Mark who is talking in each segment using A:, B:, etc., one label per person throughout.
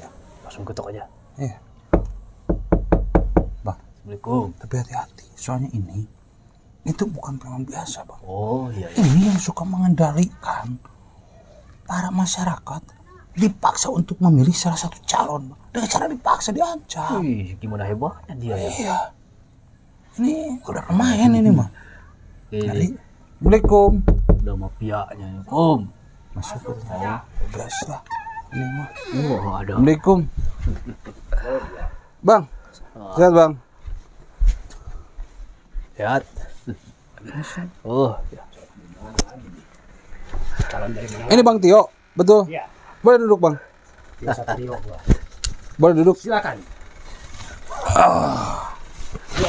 A: Ya, langsung ketok aja
B: iya bang assalamualaikum tapi hati-hati soalnya ini itu bukan preman biasa bang oh iya, iya. ini yang suka mengendalikan para masyarakat dipaksa untuk memilih salah satu calon dengan cara dipaksa diancam Wih, gimana hebatnya dia ya iya ini udah main ini mah jadi Assalamualaikum
A: udah mafianya Om. masuk ke saya. gas lah ini mah. Oh, ada. Assalamualaikum.
B: Bang. Sehat, Bang. Sehat. Oh, ya. Ini Bang Tio, betul? Iya. Boleh duduk, Bang. Tio Boleh duduk? Silakan. Oh.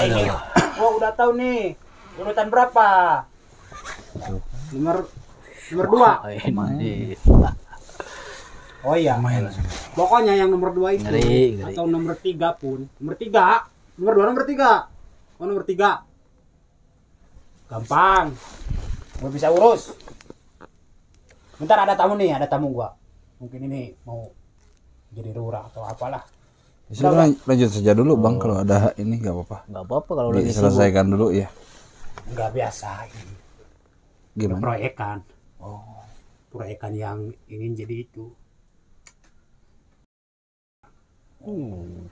C: Ya, oh, udah tahu nih. Urutan berapa? Nomor nomor 2. Oh, Oh iya. Lumayan. Pokoknya yang nomor dua itu ngeri, ngeri. atau nomor tiga pun, nomor tiga, nomor dua, nomor tiga, oh nomor tiga, gampang, Gua bisa urus. Bentar ada tamu nih, ada tamu gua. Mungkin ini mau jadi rura atau apalah.
B: Bisa ya lan lanjut saja dulu bang oh. kalau ada ini nggak apa-apa. Nggak apa-apa kalau udah diselesaikan dulu ya.
C: Nggak biasa ini. Gimana? Proyekan. Oh. Proyekan yang ingin jadi itu Uh.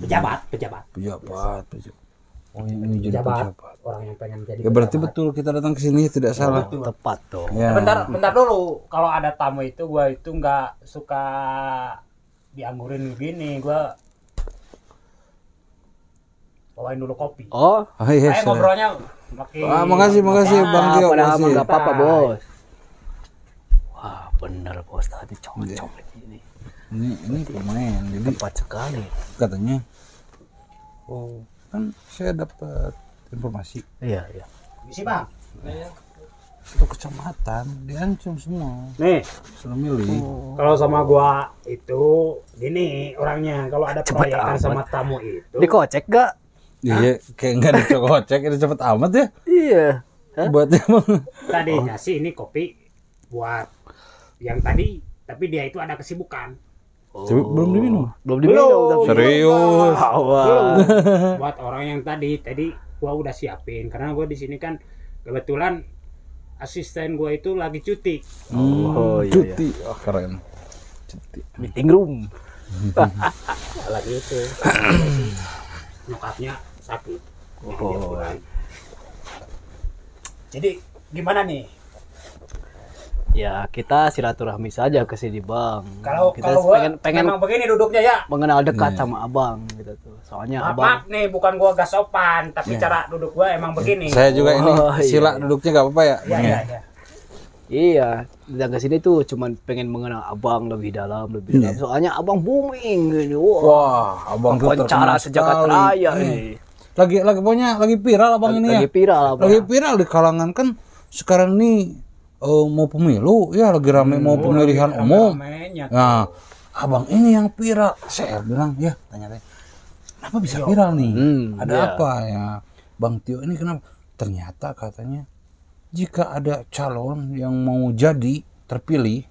C: Pejabat, pejabat.
B: Pejabat, pejabat. Oh, ini jadi pejabat. pejabat. Orang
C: yang pengen jadi. Ya berarti
B: pejabat. betul kita datang ke sini tidak ya, salah. Betul.
A: Tepat
C: dong.
B: Ya. Bentar, bentar
C: dulu. Kalau ada tamu itu gua itu nggak suka dianggurin begini. Gua bawain
A: dulu kopi. Oh, oh iya. Saya ngobrolnya makin Ah, makasih, makasih apa? Bang Tio. makasih apa-apa, Bos. Wah, benar Bos tadi cocok. Yeah
B: ini ini pemain jadi empat sekali katanya oh kan saya dapat informasi iya
C: iya bisa pak satu
B: kecamatan diancam semua nih sudah milih oh.
C: kalau sama gua itu ini orangnya kalau ada cepet sama tamu itu
B: dikocek gak iya kayak nggak dikocek itu cepet amat ya
C: iya Hah? buat emang tadinya oh. sih ini kopi buat yang tadi tapi dia itu ada kesibukan
B: Oh. Tapi belum diminum. Belum diminum. Belum. Serius. Belum.
C: Buat orang yang tadi, tadi gua udah siapin karena gua di sini kan kebetulan asisten gua itu lagi cuti.
B: Oh, oh iya, cuti. Iya. Oh, keren. Cuti. Meeting room.
C: lagi itu. Nyokapnya sakit. Oh. Iya. Jadi gimana nih
A: ya kita silaturahmi saja ke sini bang kalau kita kalau pengen pengen memang begini duduknya ya mengenal dekat iya. sama abang gitu tuh soalnya maaf, abang
C: nih bukan gua gak
A: sopan tapi yeah. cara
C: duduk gua emang iya. begini saya juga oh, ini iya, sila iya.
A: duduknya gak apa-apa ya iya, ya? iya, iya. Iya, datang ke sini tuh cuman pengen mengenal abang lebih dalam, lebih dalam. Soalnya abang booming gini. Gitu. Wah, Wah abang tuh cara sejak raya ini.
B: Lagi lagi pokoknya lagi viral abang lagi, ini ya. lagi ya. viral abang. Lagi viral di kalangan kan sekarang nih uh, mau pemilu ya lagi rame hmm, mau pemilihan rame, umum rame, nah abang ini yang viral saya bilang ya tanya-tanya kenapa bisa iya. viral nih hmm, ada ya. apa ya bang Tio ini kenapa ternyata katanya jika ada calon yang mau jadi terpilih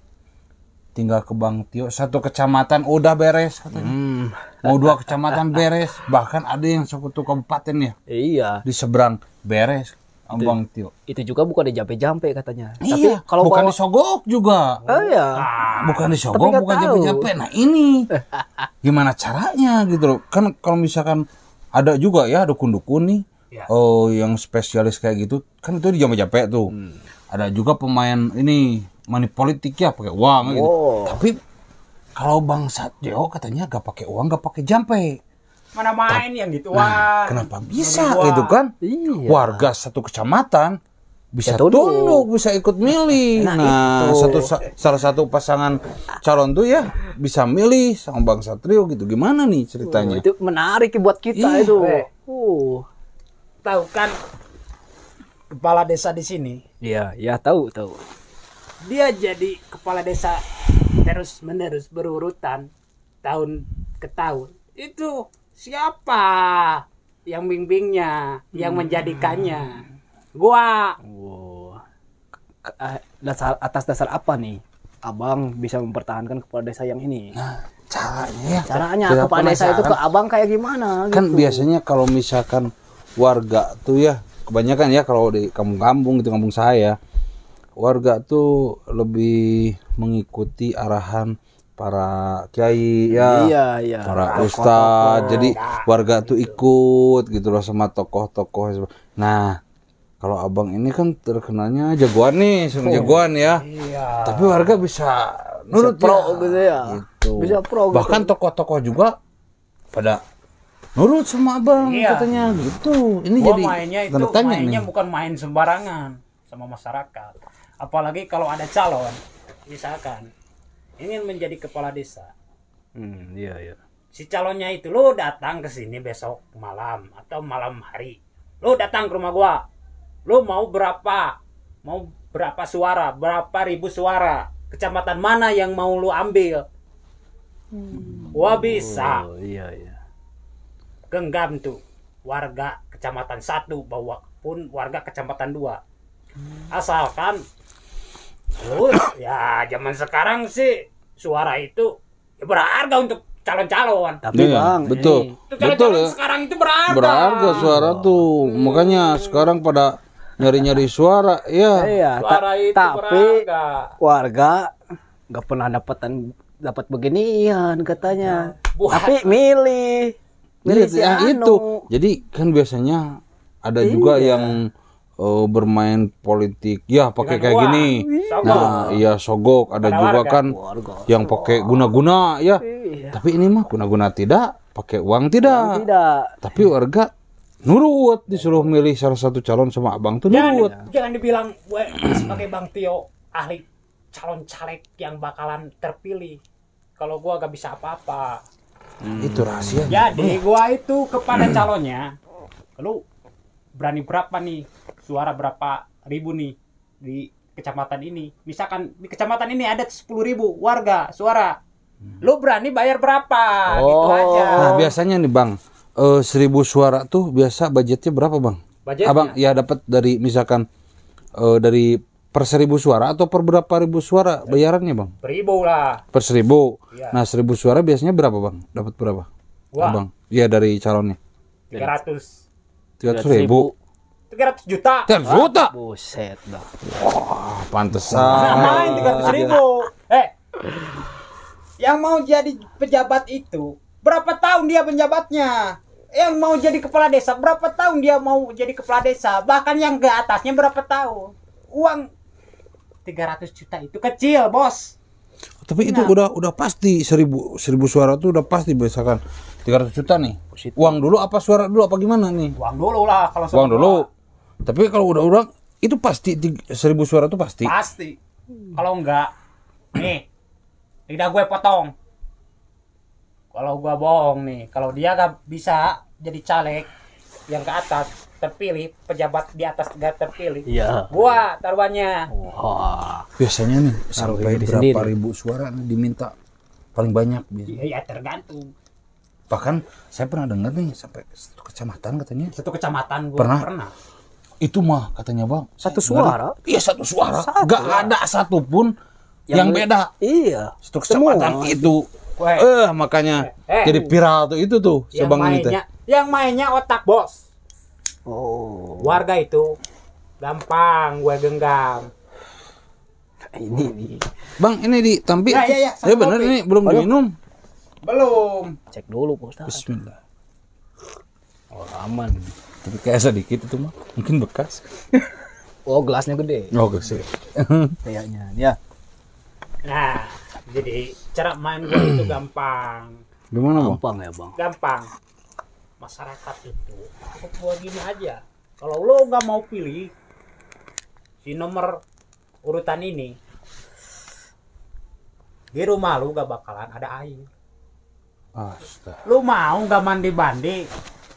B: tinggal ke Bang Tio satu kecamatan udah beres katanya hmm. mau dua kecamatan beres bahkan ada yang satu kabupaten ya iya di seberang beres Ambang Tio.
A: Itu juga bukan di jampe-jampe katanya. Iya. Tapi kalau bukan
B: bawa... sogok juga. Oh iya. Ah, bukan sogok, bukan jampe-jampe. Nah ini gimana caranya gitu loh. Kan kalau misalkan ada juga ya dukun-dukun nih. Ya. Oh, yang spesialis kayak gitu kan itu di jampe-jampe tuh. Hmm. Ada juga pemain ini money politik ya pakai uang gitu. oh. gitu. Tapi kalau Bang Satyo katanya gak pakai uang, gak pakai jampe
C: mana nah, main yang gitu nah, kenapa gitu, bisa gitu, gitu
B: kan iya. warga satu kecamatan bisa ya tunduk. bisa ikut milih. Nah, nah satu salah satu pasangan calon tuh ya bisa milih sama Bang Satrio gitu. Gimana nih ceritanya? Uh, itu
A: menarik buat kita Ih, iya. itu. Uh.
C: Tahu kan kepala desa di sini?
A: Iya, ya tahu, tahu.
C: Dia jadi kepala desa terus-menerus berurutan tahun ke tahun. Itu siapa yang bimbingnya, yang hmm. menjadikannya?
A: Gua. Wow. Eh, dasar atas dasar apa nih? Abang bisa mempertahankan kepala desa yang ini. Nah,
B: caranya. Caranya Tidak kepala desa itu ke
A: abang kayak gimana? Kan gitu.
B: biasanya kalau misalkan warga tuh ya kebanyakan ya kalau di kampung-kampung gitu kampung saya warga tuh lebih mengikuti arahan para kiai ya, iya, iya. para ustadz, jadi warga tuh ikut gitu loh sama tokoh-tokoh. Nah, kalau abang ini kan terkenalnya jagoan nih, oh, jagoan ya. Iya. Tapi warga bisa nurut ya. pro ya. gitu ya. Gitu. Bisa pro. Gitu. Bahkan tokoh-tokoh juga pada nurut sama abang iya. katanya gitu. Ini Gua jadi mainnya itu mainnya nih. bukan
C: main sembarangan sama masyarakat. Apalagi kalau ada calon, misalkan ingin menjadi kepala desa
B: hmm, iya iya
C: si calonnya itu lo datang ke sini besok malam atau malam hari lo datang ke rumah gua lo mau berapa mau berapa suara berapa ribu suara kecamatan mana yang mau lo ambil
A: hmm.
C: wah bisa oh, iya iya genggam tuh warga kecamatan satu bahwa pun warga kecamatan dua hmm. asalkan Terus ya zaman sekarang sih suara itu ya berharga untuk calon-calon. Tapi iya, bang, betul. calon-calon betul, ya. sekarang itu berharga. Berharga suara
B: oh. tuh. Hmm. Makanya sekarang pada nyari-nyari suara, ya. Iya, iya suara itu tapi
A: berharga. warga nggak pernah dapatan dapat beginian katanya. Ya, buat. Tapi milih. Milih iya, ya, anu. itu. Jadi kan
B: biasanya ada iya. juga yang uh, bermain politik ya pakai kayak gini sogok. nah iya sogok ada juga warga. kan warga. yang pakai guna-guna ya iya. tapi ini mah guna-guna tidak pakai uang tidak uang tidak tapi warga nurut disuruh milih salah satu calon sama abang tuh jangan, nurut
C: jangan dibilang gue sebagai bang Tio ahli calon caleg yang bakalan terpilih kalau gue gak bisa apa-apa
B: hmm. itu rahasia jadi
C: gue itu kepada calonnya lu berani berapa nih suara berapa ribu nih di kecamatan ini misalkan di kecamatan ini ada 10 ribu warga suara hmm. lu berani bayar berapa gitu oh. gitu aja nah
B: biasanya nih bang uh, seribu suara tuh biasa budgetnya berapa bang budgetnya? abang ya dapat dari misalkan uh, dari per seribu suara atau per berapa ribu suara ya. bayarannya bang per lah per seribu ya. nah seribu suara biasanya berapa bang dapat berapa Wah. abang ya dari calonnya
C: ratus
B: tiga ratus ribu
C: tiga ratus juta tiga ratus juta Wah,
B: buset dah wah pantesan main tiga ratus ribu
C: eh yang mau jadi pejabat itu berapa tahun dia penjabatnya yang mau jadi kepala desa berapa tahun dia mau jadi kepala desa bahkan yang ke atasnya berapa tahun uang tiga ratus juta itu kecil bos
B: tapi itu nah. udah udah pasti seribu seribu suara tuh udah pasti biasakan Tiga ratus juta nih. Positif. Uang dulu apa suara dulu apa gimana nih? Uang dulu lah kalau suara. Uang dulu. Tapi kalau udah udah itu pasti seribu suara tuh pasti.
C: Pasti. Kalau enggak nih tidak gue potong. Kalau gue bohong nih, kalau dia gak bisa jadi caleg yang ke atas terpilih pejabat di atas gak terpilih iya gua taruhannya
B: wah biasanya nih sampai berapa sendiri. ribu suara diminta paling banyak
C: iya ya, tergantung
B: bahkan saya pernah dengar nih sampai satu kecamatan katanya satu kecamatan gua pernah, pernah. itu mah katanya bang satu suara iya
C: satu suara satu,
B: gak ada satupun yang, yang beda iya satu kecamatan Semua. itu eh makanya eh, jadi viral tuh itu tuh yang mainnya, itu
C: yang mainnya otak bos
B: oh warga
C: itu gampang gue genggam
B: nah,
A: ini nih
B: bang ini di tapi ya, ya, ya, ya bener ini belum oh,
A: belum. Cek dulu Pak Ustaz. Bismillah. Oh, aman.
B: Tapi kayak sedikit itu mah. Mungkin bekas.
A: oh, gelasnya gede. Oh, gede. Iya. Kayaknya. Ya.
C: Nah, jadi cara main gua itu gampang.
A: Gimana, Bang? Gampang ya,
C: Bang? Gampang. Masyarakat itu aku gua gini aja. Kalau lo nggak mau pilih si nomor urutan ini, di rumah lo gak bakalan ada air
A: Astaga.
C: Lu mau gak mandi-mandi?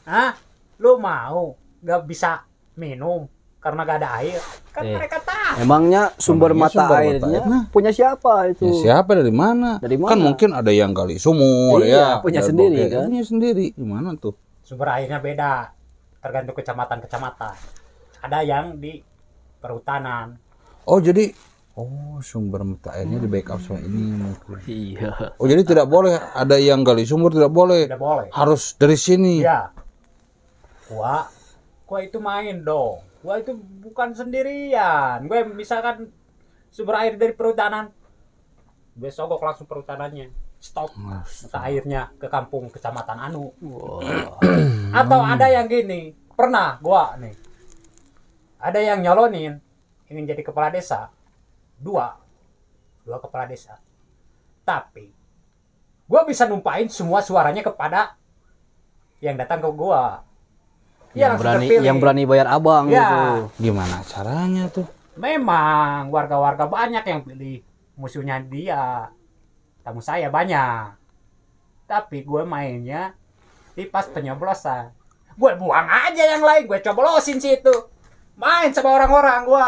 C: Hah? Lu mau gak bisa minum karena gak ada air? Kan eh.
A: mereka tahu. Emangnya
B: sumber Emangnya mata sumber airnya mata
A: air. punya siapa itu? Ya,
B: siapa dari mana? Dari kan mana? Kan mungkin ada yang kali sumur iya, ya. punya sendiri bokeh. kan? Punya sendiri. Gimana tuh?
C: Sumber airnya beda. Tergantung kecamatan-kecamatan. Ada yang di perhutanan.
B: Oh, jadi Oh, sumber mata airnya di backup sama ini mungkin. Iya. Oh, jadi tidak boleh ada yang gali sumur tidak boleh. Tidak boleh. Harus dari sini. Iya. Gua
C: gua itu main dong. Gua itu bukan sendirian. Gue misalkan sumber air dari perhutanan. Gue sogok langsung perhutanannya. Stop mata airnya ke kampung kecamatan Anu. Wow. Atau ada yang gini, pernah gua nih. Ada yang nyolonin ingin jadi kepala desa dua dua kepala desa tapi gue bisa numpain semua suaranya kepada yang datang ke gue iya, yang, yang
B: berani terpilih. yang berani bayar abang ya. gitu gimana caranya tuh
C: memang warga-warga banyak yang pilih musuhnya dia tamu saya banyak tapi gue mainnya di pas penyoblosan gue buang aja yang lain gue coblosin situ main sama orang-orang gua.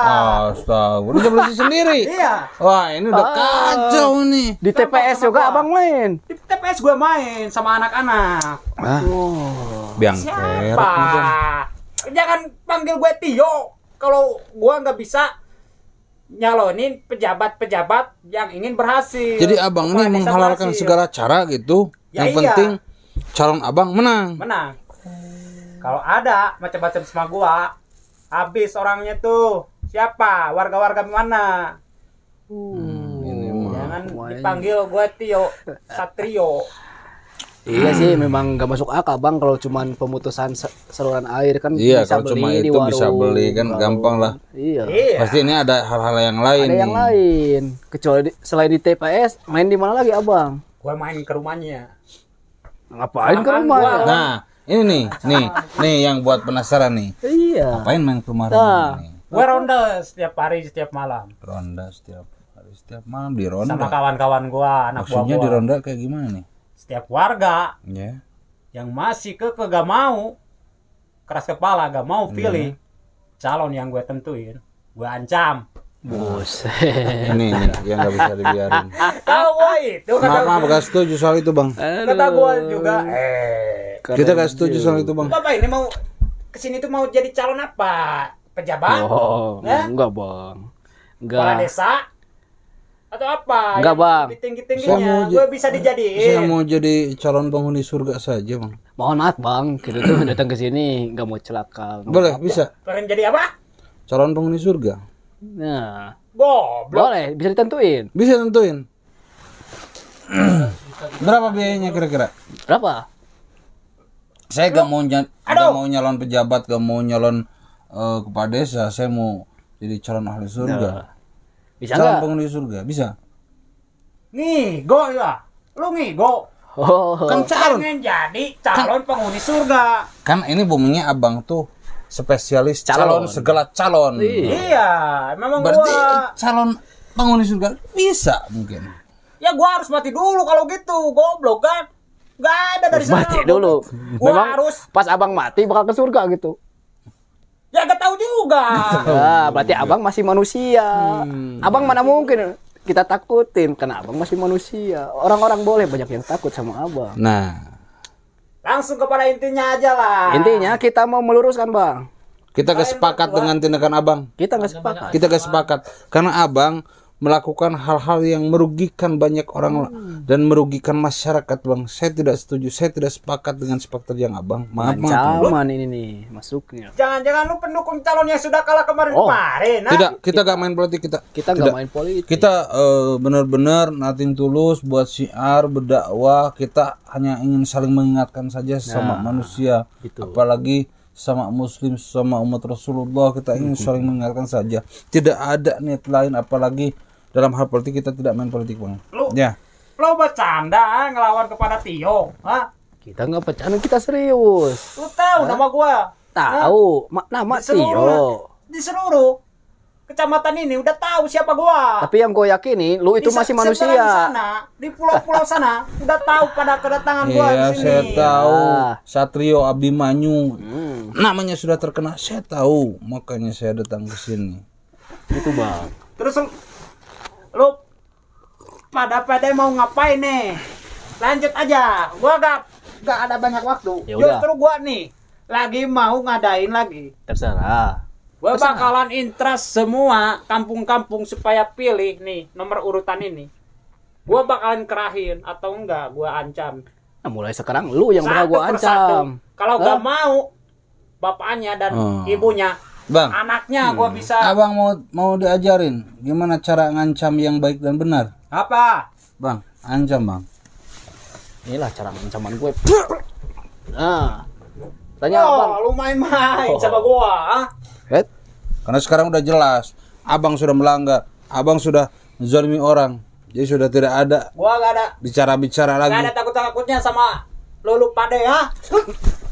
B: Astaga, udah bersih sendiri. iya. Wah, ini udah uh, kacau nih. Di TPS juga gua. Abang main. Di
C: TPS gua main sama anak-anak.
B: Ah. Oh. Biang Siapa?
C: Jangan panggil gue Tio kalau gua nggak bisa nyalonin pejabat-pejabat yang ingin berhasil. Jadi abang ini menghalalkan berhasil. segala
B: cara gitu. Ya yang iya. penting calon abang menang.
C: Menang. Kalau ada macam-macam sama gua, habis orangnya tuh siapa warga-warga mana hmm,
A: hmm ini jangan
C: dipanggil gue Tio Satrio
A: Iya sih memang gak masuk akal bang kalau cuman pemutusan saluran air kan iya, bisa kalau beli cuma itu warung, bisa beli kan warung. gampang lah. Iya. iya. Pasti
B: ini ada hal-hal yang lain. Ada yang
A: lain. Kecuali di, selain di TPS main di mana lagi abang?
B: gue main
C: ke rumahnya.
B: Ngapain ke Gua. Nah, ini nih, nih, nih yang buat penasaran nih. Iya. Ngapain main ke rumah
C: nah. nih? Gue ronda setiap hari, setiap malam.
B: Ronda setiap
C: hari, setiap malam di ronda. Sama kawan-kawan gua, anak Maksudnya gua. Maksudnya di ronda
B: kayak gimana nih?
C: Setiap warga. Iya. Yeah. Yang masih ke ke gak mau keras kepala, gak mau pilih yeah. calon yang gue tentuin, gue ancam. Bus.
B: ini, ini yang nggak bisa dibiarin.
C: Tahu gua itu. Maaf, maaf, gak
B: setuju soal itu bang.
C: Kata gua juga. Eh, kita gak setuju soal itu bang. Bapak ini mau kesini tuh mau jadi calon apa? Pejabat? Oh, ya?
A: enggak bang. Enggak. Kepala desa?
C: Atau apa? Enggak bang. Tinggi-tingginya. gua bisa dijadiin. Saya mau
B: jadi calon penghuni surga saja bang. Mohon maaf bang, kita tuh datang ke sini nggak mau celaka. Boleh, apa. bisa. Pengen jadi apa? Calon penghuni surga. Nah. Goblok.
A: Boleh, bisa ditentuin.
B: Bisa tentuin. Berapa biayanya kira-kira? Berapa? Saya gak mau nyat, mau nyalon pejabat, gak mau nyalon uh, kepala desa. Saya mau jadi calon ahli surga. Nah. Bisa calon penghuni surga, bisa. Nih, go lah. Ya? Lu nih, go. Oh. Kan calon. Pengen
C: jadi calon
B: penghuni surga. Kan ini bumbunya abang tuh spesialis calon, calon segala calon. Iya, iya memang Berarti gua calon penghuni surga bisa mungkin. Ya gua harus mati dulu kalau gitu, goblok
C: kan. Gak ada dari sana.
A: Mati dulu. Gua memang harus pas abang mati bakal ke surga gitu.
C: Ya gak tahu juga.
A: Nah, berarti abang masih manusia. Hmm. Abang mana mungkin kita takutin karena abang masih manusia. Orang-orang boleh banyak yang takut sama abang. Nah,
C: Langsung kepada intinya aja lah.
A: Intinya kita mau meluruskan bang.
B: Kita sepakat dengan tindakan abang.
A: Kita nggak sepakat. Kita
B: nggak sepakat karena abang melakukan hal-hal yang merugikan banyak orang hmm. dan merugikan masyarakat bang saya tidak setuju saya tidak sepakat dengan sepak terjang abang maaf ancaman ini nih masuknya
C: jangan-jangan lu pendukung calon yang sudah kalah kemarin oh. kemarin tidak
B: kita, kita gak main politik kita kita tidak. gak main politik kita uh, benar-benar nating tulus buat siar berdakwah kita hanya ingin saling mengingatkan saja nah, sama manusia gitu. apalagi sama muslim sama umat Rasulullah kita ingin hmm. saling mengingatkan saja tidak ada niat lain apalagi dalam hal politik kita tidak main politik bang
C: lu ya lo bercanda eh, ngelawan kepada Tio ha?
A: kita nggak bercanda kita serius
C: lu tahu ha? nama gua tahu
A: ha? nama di seluruh, Tio
C: di seluruh kecamatan ini udah tahu siapa gua.
A: Tapi yang gua yakini lu itu di masih manusia.
C: Di pulau-pulau sana udah tahu pada kedatangan gua iya, di sini. saya tahu. Ah.
B: Satrio Abimanyu, Hmm. Namanya sudah terkena, saya tahu. Makanya saya datang ke sini. Itu, Bang.
C: Terus lu pada pada mau ngapain nih lanjut aja gua gak gak ada banyak waktu Yaudah. justru gua nih lagi mau ngadain lagi
A: terserah
C: gua terserah. bakalan interest semua kampung-kampung supaya pilih nih nomor urutan ini gua bakalan kerahin atau enggak gua ancam
A: nah, mulai sekarang lu yang bakal gua ancam
C: kalau gak mau bapaknya dan hmm. ibunya Bang. Anaknya hmm. gua
B: bisa. Abang mau mau diajarin gimana cara ngancam yang baik dan benar. Apa? Bang, ancam, Bang. Inilah cara ancaman gue. Nah. Tanya oh, Abang. lu main-main sama
C: oh. gua, ah.
B: Karena sekarang udah jelas, Abang sudah melanggar, Abang sudah zalimi orang. Jadi sudah tidak ada. Gua gak ada. Bicara-bicara lagi. Gak ada
C: takut-takutnya sama lulu pade ya.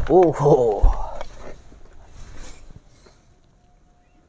A: uh. Oh.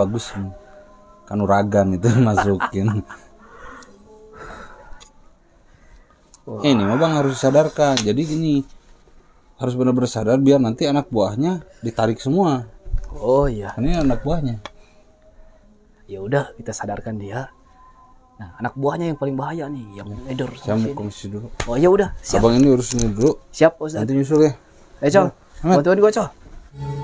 B: bagus kan uragan itu masukin ini mah bang harus sadarkan jadi gini harus benar-benar sadar biar nanti anak buahnya ditarik semua oh iya ini anak
A: buahnya ya udah kita sadarkan dia nah anak buahnya yang paling bahaya nih yang ya, edor saya mau komisi dulu oh ya udah
B: siap abang ini urusin dulu siap Ustaz. nanti nyusul ya eh col
A: bantuan gua col